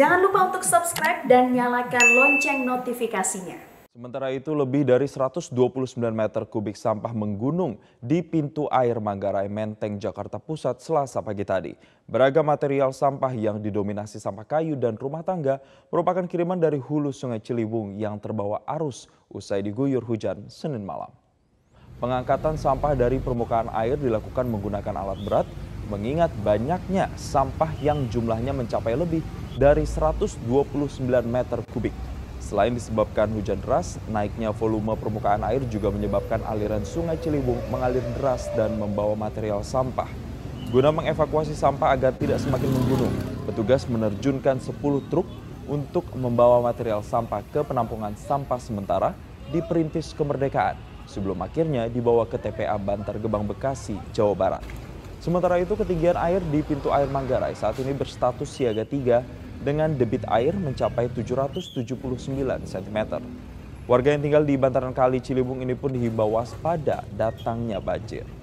Jangan lupa untuk subscribe dan nyalakan lonceng notifikasinya. Sementara itu lebih dari 129 meter kubik sampah menggunung di pintu air Manggarai Menteng, Jakarta Pusat selasa pagi tadi. Beragam material sampah yang didominasi sampah kayu dan rumah tangga merupakan kiriman dari hulu sungai Ciliwung yang terbawa arus usai diguyur hujan Senin malam. Pengangkatan sampah dari permukaan air dilakukan menggunakan alat berat mengingat banyaknya sampah yang jumlahnya mencapai lebih dari 129 meter kubik. Selain disebabkan hujan deras, naiknya volume permukaan air juga menyebabkan aliran sungai Ciliwung mengalir deras dan membawa material sampah. Guna mengevakuasi sampah agar tidak semakin menggunung, petugas menerjunkan 10 truk untuk membawa material sampah ke penampungan sampah sementara di Perintis Kemerdekaan sebelum akhirnya dibawa ke TPA Bantar Gebang Bekasi, Jawa Barat. Sementara itu ketinggian air di pintu air Manggarai saat ini berstatus siaga 3 dengan debit air mencapai 779 cm. Warga yang tinggal di bantaran kali Ciliwung ini pun dihimbau waspada datangnya banjir.